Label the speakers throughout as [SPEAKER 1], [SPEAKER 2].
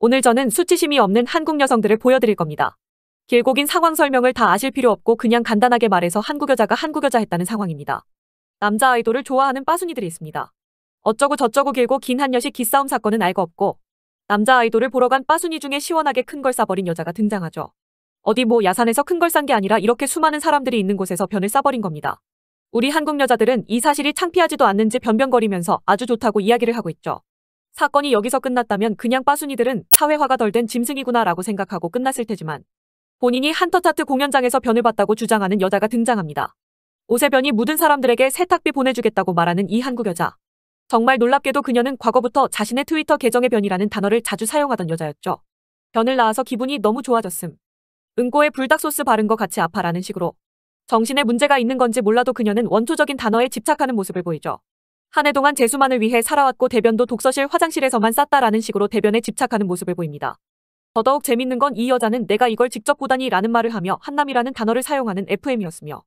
[SPEAKER 1] 오늘 저는 수치심이 없는 한국 여성들을 보여드릴 겁니다. 길고 긴 상황 설명을 다 아실 필요 없고 그냥 간단하게 말해서 한국 여자가 한국 여자 했다는 상황입니다. 남자 아이돌을 좋아하는 빠순이들이 있습니다. 어쩌고 저쩌고 길고 긴 한여식 기싸움 사건은 알거 없고 남자 아이돌을 보러 간 빠순이 중에 시원하게 큰 걸 싸버린 여자가 등장하죠. 어디 뭐 야산에서 큰 걸 싼 게 아니라 이렇게 수많은 사람들이 있는 곳에서 변을 싸버린 겁니다. 우리 한국 여자들은 이 사실이 창피하지도 않는지 변변거리면서 아주 좋다고 이야기를 하고 있죠. 사건이 여기서 끝났다면 그냥 빠순이들은 사회화가 덜 된 짐승이구나 라고 생각하고 끝났을 테지만 본인이 한터차트 공연장에서 변을 봤다고 주장하는 여자가 등장합니다. 옷에 변이 묻은 사람들에게 세탁비 보내주겠다고 말하는 이 한국 여자. 정말 놀랍게도 그녀는 과거부터 자신의 트위터 계정의 변이라는 단어를 자주 사용하던 여자였죠. 변을 낳아서 기분이 너무 좋아졌음. 응고에 불닭소스 바른 것 같이 아파라는 식으로 정신에 문제가 있는 건지 몰라도 그녀는 원초적인 단어에 집착하는 모습을 보이죠. 한해 동안 재수만을 위해 살아왔고 대변도 독서실 화장실에서만 쌌다라는 식으로 대변에 집착하는 모습을 보입니다. 더더욱 재밌는 건 이 여자는 내가 이걸 직접 보다니 라는 말을 하며 한남이라는 단어를 사용하는 FM이었으며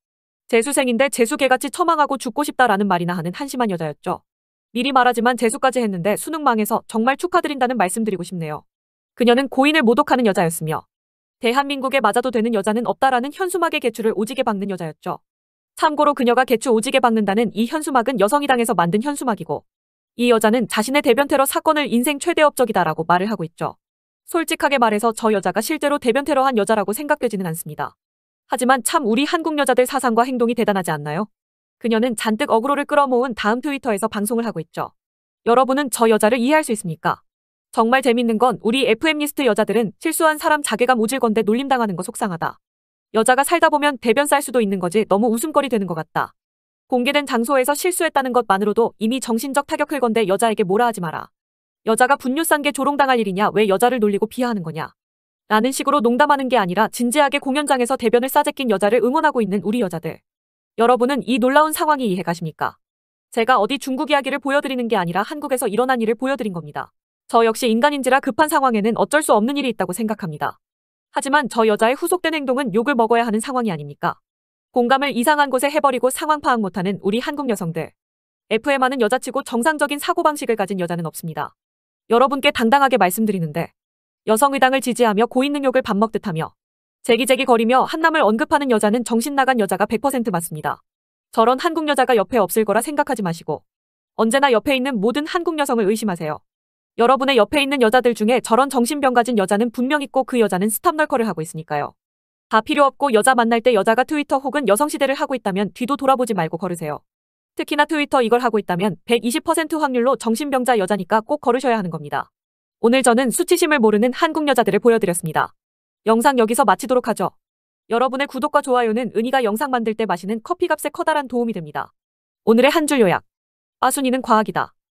[SPEAKER 1] 재수생인데 재수개같이 처망하고 죽고 싶다라는 말이나 하는 한심한 여자였죠. 미리 말하지만 재수까지 했는데 수능망해서 정말 축하드린다는 말씀드리고 싶네요. 그녀는 고인을 모독하는 여자였으며 대한민국에 맞아도 되는 여자는 없다라는 현수막의 개출을 오지게 박는 여자였죠. 참고로 그녀가 개추 오지게 박는다는 이 현수막은 여성의당에서 만든 현수막이고 이 여자는 자신의 대변 테러 사건을 인생 최대 업적이다라고 말을 하고 있죠. 솔직하게 말해서 저 여자가 실제로 대변 테러한 여자라고 생각되지는 않습니다. 하지만 참 우리 한국 여자들 사상과 행동이 대단하지 않나요? 그녀는 잔뜩 어그로를 끌어모은 다음 트위터에서 방송을 하고 있죠. 여러분은 저 여자를 이해할 수 있습니까? 정말 재밌는 건 우리 FM리스트 여자들은 실수한 사람 자괴감 오질 건데 놀림당하는 거 속상하다. 여자가 살다 보면 대변 쌀 수도 있는 거지 너무 웃음거리 되는 것 같다. 공개된 장소에서 실수했다는 것만으로도 이미 정신적 타격을 건데 여자에게 뭐라 하지 마라. 여자가 분뇨 싼게 조롱당할 일이냐 왜 여자를 놀리고 비하하는 거냐. 라는 식으로 농담하는 게 아니라 진지하게 공연장에서 대변을 싸제 낀 여자를 응원하고 있는 우리 여자들. 여러분은 이 놀라운 상황이 이해가십니까? 제가 어디 중국 이야기를 보여드리는 게 아니라 한국에서 일어난 일을 보여드린 겁니다. 저 역시 인간인지라 급한 상황에는 어쩔 수 없는 일이 있다고 생각합니다. 하지만 저 여자의 후속된 행동은 욕을 먹어야 하는 상황이 아닙니까? 공감을 이상한 곳에 해버리고 상황 파악 못하는 우리 한국 여성들. FM하는 여자치고 정상적인 사고방식을 가진 여자는 없습니다. 여러분께 당당하게 말씀드리는데 여성의당을 지지하며 고인능욕을 밥 먹듯 하며 제기제기 거리며 한남을 언급하는 여자는 정신나간 여자가 100% 맞습니다. 저런 한국 여자가 옆에 없을 거라 생각하지 마시고 언제나 옆에 있는 모든 한국 여성을 의심하세요. 여러분의 옆에 있는 여자들 중에 저런 정신병 가진 여자는 분명 있고 그 여자는 스탑널커를 하고 있으니까요. 다 필요 없고 여자 만날 때 여자가 트위터 혹은 여성시대를 하고 있다면 뒤도 돌아보지 말고 걸으세요. 특히나 트위터 이걸 하고 있다면 120% 확률로 정신병자 여자니까 꼭 걸으셔야 하는 겁니다. 오늘 저는 수치심을 모르는 한국 여자들을 보여드렸습니다. 영상 여기서 마치도록 하죠. 여러분의 구독과 좋아요는 은희가 영상 만들 때 마시는 커피값에 커다란 도움이 됩니다. 오늘의 한 줄 요약. 빠순이는 과학이다.